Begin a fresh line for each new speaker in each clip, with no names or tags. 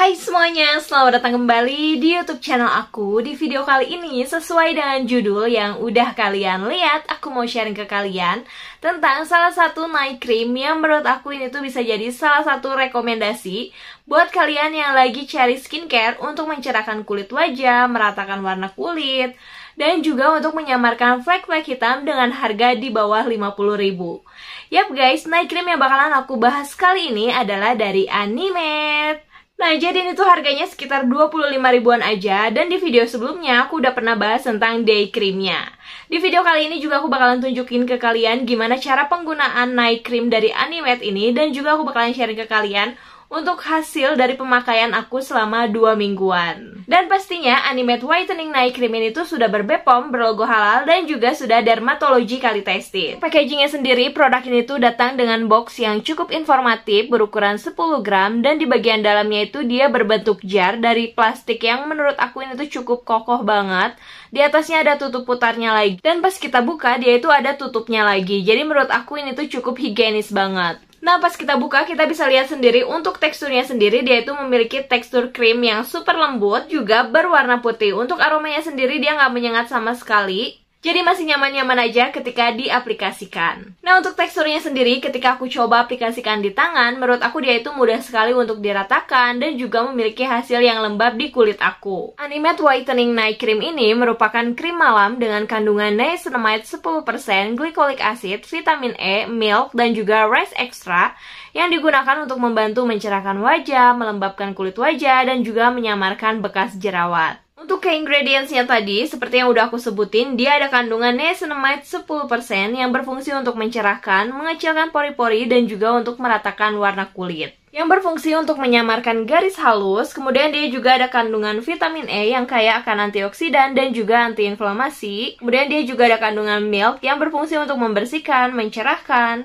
Hai semuanya, selamat datang kembali di YouTube channel aku. Di video kali ini, sesuai dengan judul yang udah kalian lihat, aku mau sharing ke kalian tentang salah satu night cream yang menurut aku ini tuh bisa jadi salah satu rekomendasi buat kalian yang lagi cari skincare untuk mencerahkan kulit wajah, meratakan warna kulit, dan juga untuk menyamarkan flek-flek hitam dengan harga di bawah 50.000. Yap guys, night cream yang bakalan aku bahas kali ini adalah dari Animate. Nah, jadi ini tuh harganya sekitar 25 ribuan aja dan di video sebelumnya aku udah pernah bahas tentang day creamnya. Di video kali ini juga aku bakalan tunjukin ke kalian gimana cara penggunaan night cream dari Animate ini dan juga aku bakalan sharing ke kalian untuk hasil dari pemakaian aku selama 2 mingguan. Dan pastinya Animate Whitening Night Cream ini tuh sudah berbepom, berlogo halal dan juga sudah dermatologi kali testing. Packagingnya sendiri, produk ini tuh datang dengan box yang cukup informatif berukuran 10 gram dan di bagian dalamnya itu dia berbentuk jar dari plastik yang menurut aku ini tuh cukup kokoh banget. Di atasnya ada tutup putarnya lagi dan pas kita buka dia itu ada tutupnya lagi. Jadi menurut aku ini tuh cukup higienis banget. Nah, pas kita buka kita bisa lihat sendiri untuk teksturnya sendiri dia itu memiliki tekstur krim yang super lembut juga berwarna putih. Untuk aromanya sendiri dia nggak menyengat sama sekali. Jadi masih nyaman-nyaman aja ketika diaplikasikan. Nah untuk teksturnya sendiri ketika aku coba aplikasikan di tangan, menurut aku dia itu mudah sekali untuk diratakan dan juga memiliki hasil yang lembab di kulit aku. Animate Whitening Night Cream ini merupakan krim malam dengan kandungan niacinamide 10%, glycolic acid, vitamin E, milk, dan juga rice extra yang digunakan untuk membantu mencerahkan wajah, melembabkan kulit wajah, dan juga menyamarkan bekas jerawat. Untuk ke ingredientsnya tadi, seperti yang udah aku sebutin, dia ada kandungan niacinamide 10% yang berfungsi untuk mencerahkan, mengecilkan pori-pori, dan juga untuk meratakan warna kulit. Yang berfungsi untuk menyamarkan garis halus, kemudian dia juga ada kandungan vitamin E yang kaya akan antioksidan dan juga antiinflamasi. Kemudian dia juga ada kandungan milk yang berfungsi untuk membersihkan, mencerahkan.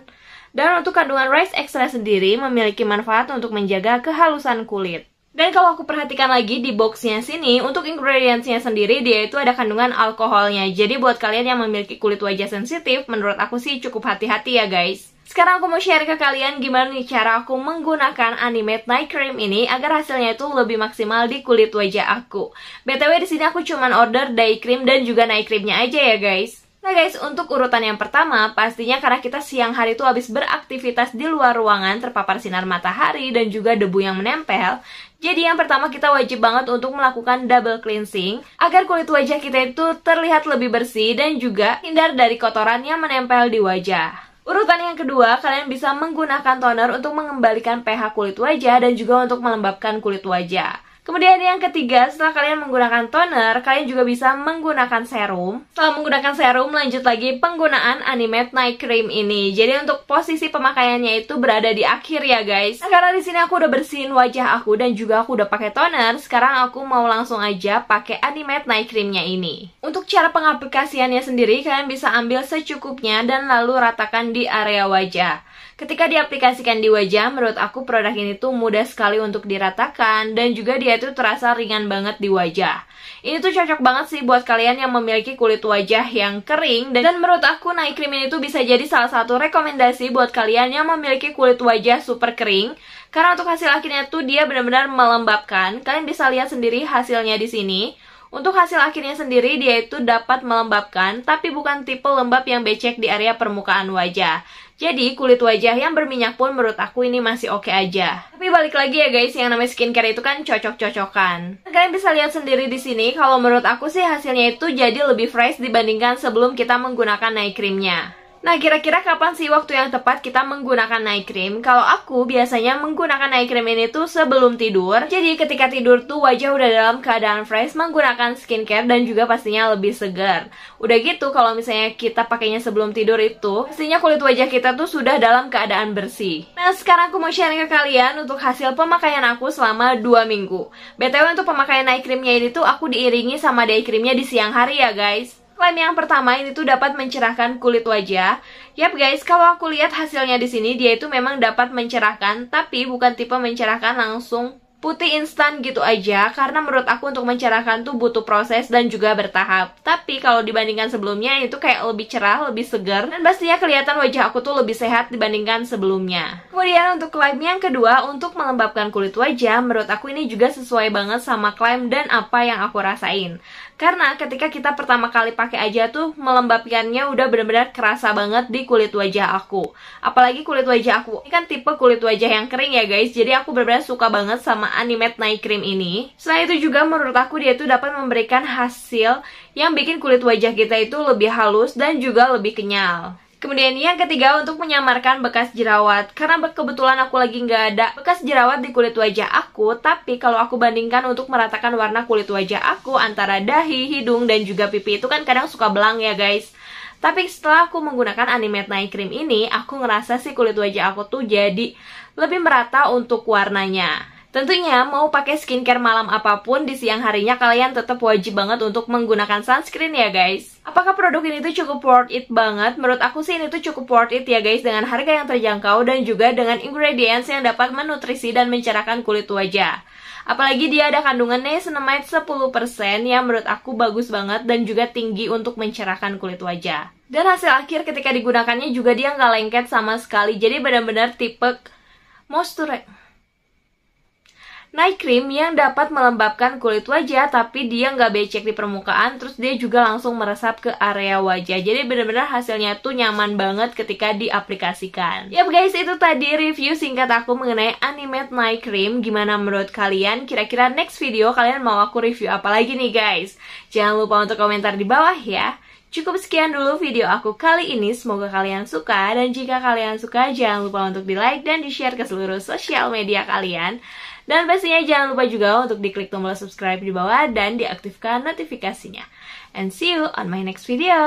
Dan untuk kandungan rice extra sendiri memiliki manfaat untuk menjaga kehalusan kulit. Dan kalau aku perhatikan lagi di boxnya sini, untuk ingredientsnya sendiri dia itu ada kandungan alkoholnya. Jadi buat kalian yang memiliki kulit wajah sensitif, menurut aku sih cukup hati-hati ya guys. Sekarang aku mau share ke kalian gimana nih cara aku menggunakan Animate Night Cream ini agar hasilnya itu lebih maksimal di kulit wajah aku. BTW di sini aku cuman order day cream dan juga night creamnya aja ya guys. Nah guys, untuk urutan yang pertama, pastinya karena kita siang hari itu habis beraktivitas di luar ruangan terpapar sinar matahari dan juga debu yang menempel. Jadi yang pertama kita wajib banget untuk melakukan double cleansing agar kulit wajah kita itu terlihat lebih bersih dan juga hindar dari kotoran yang menempel di wajah. Urutan yang kedua, kalian bisa menggunakan toner untuk mengembalikan pH kulit wajah dan juga untuk melembabkan kulit wajah. Kemudian yang ketiga, setelah kalian menggunakan toner, kalian juga bisa menggunakan serum. Setelah menggunakan serum, lanjut lagi penggunaan Animate Night Cream ini. Jadi untuk posisi pemakaiannya itu berada di akhir ya guys. Nah, karena di sini aku udah bersihin wajah aku dan juga aku udah pakai toner, sekarang aku mau langsung aja pakai Animate Night Creamnya ini. Untuk cara pengaplikasiannya sendiri, kalian bisa ambil secukupnya dan lalu ratakan di area wajah. Ketika diaplikasikan di wajah, menurut aku produk ini tuh mudah sekali untuk diratakan dan juga dia itu terasa ringan banget di wajah. Ini tuh cocok banget sih buat kalian yang memiliki kulit wajah yang kering dan, menurut aku naik cream ini tuh bisa jadi salah satu rekomendasi buat kalian yang memiliki kulit wajah super kering karena untuk hasil akhirnya tuh dia benar-benar melembabkan. Kalian bisa lihat sendiri hasilnya di sini. Untuk hasil akhirnya sendiri, dia itu dapat melembabkan, tapi bukan tipe lembab yang becek di area permukaan wajah. Jadi kulit wajah yang berminyak pun menurut aku ini masih oke okay aja. Tapi balik lagi ya guys, yang namanya skincare itu kan cocok-cocokan. Nah, kalian bisa lihat sendiri di sini, kalau menurut aku sih hasilnya itu jadi lebih fresh dibandingkan sebelum kita menggunakan night creamnya. Nah, kira-kira kapan sih waktu yang tepat kita menggunakan night cream? Kalau aku biasanya menggunakan night cream ini tuh sebelum tidur. Jadi ketika tidur tuh wajah udah dalam keadaan fresh, menggunakan skincare dan juga pastinya lebih segar. Udah gitu kalau misalnya kita pakainya sebelum tidur itu, pastinya kulit wajah kita tuh sudah dalam keadaan bersih. Nah, sekarang aku mau sharing ke kalian untuk hasil pemakaian aku selama 2 minggu. BTW untuk pemakaian night creamnya ini tuh aku diiringi sama day creamnya di siang hari ya guys. Klaim yang pertama ini tuh dapat mencerahkan kulit wajah. Yap guys, kalau aku lihat hasilnya di sini dia itu memang dapat mencerahkan, tapi bukan tipe mencerahkan langsung putih instan gitu aja karena menurut aku untuk mencerahkan tuh butuh proses dan juga bertahap. Tapi kalau dibandingkan sebelumnya itu kayak lebih cerah, lebih segar dan pastinya kelihatan wajah aku tuh lebih sehat dibandingkan sebelumnya. Kemudian untuk klaim yang kedua untuk melembabkan kulit wajah menurut aku ini juga sesuai banget sama klaim dan apa yang aku rasain. Karena ketika kita pertama kali pakai aja tuh melembabkannya udah benar-benar kerasa banget di kulit wajah aku. Apalagi kulit wajah aku ini kan tipe kulit wajah yang kering ya guys. Jadi aku benar-benar suka banget sama Animate Night Cream ini. Selain itu juga menurut aku dia itu dapat memberikan hasil yang bikin kulit wajah kita itu lebih halus dan juga lebih kenyal. Kemudian yang ketiga untuk menyamarkan bekas jerawat Karena kebetulan aku lagi nggak ada bekas jerawat di kulit wajah aku Tapi kalau aku bandingkan untuk meratakan warna kulit wajah aku Antara dahi, hidung, dan juga pipi itu kan kadang suka belang ya guys tapi setelah aku menggunakan Animate Night Cream ini, aku ngerasa sih kulit wajah aku tuh jadi lebih merata untuk warnanya. Tentunya mau pakai skincare malam apapun di siang harinya kalian tetap wajib banget untuk menggunakan sunscreen ya guys. Apakah produk ini tuh cukup worth it banget? Menurut aku sih ini tuh cukup worth it ya guys dengan harga yang terjangkau dan juga dengan ingredients yang dapat menutrisi dan mencerahkan kulit wajah. Apalagi dia ada kandungan niacinamide 10% yang menurut aku bagus banget dan juga tinggi untuk mencerahkan kulit wajah. Dan hasil akhir ketika digunakannya juga dia nggak lengket sama sekali, jadi benar-benar tipe moisturizer night cream yang dapat melembabkan kulit wajah tapi dia nggak becek di permukaan terus dia juga langsung meresap ke area wajah jadi bener-bener hasilnya tuh nyaman banget ketika diaplikasikan ya yep guys itu tadi review singkat aku mengenai Animate Night Cream gimana menurut kalian kira-kira next video kalian mau aku review apa lagi nih guys jangan lupa untuk komentar di bawah ya Cukup sekian dulu video aku kali ini, semoga kalian suka dan jika kalian suka jangan lupa untuk di like dan di share ke seluruh sosial media kalian. Dan pastinya jangan lupa juga untuk diklik tombol subscribe di bawah dan diaktifkan notifikasinya. And see you on my next video.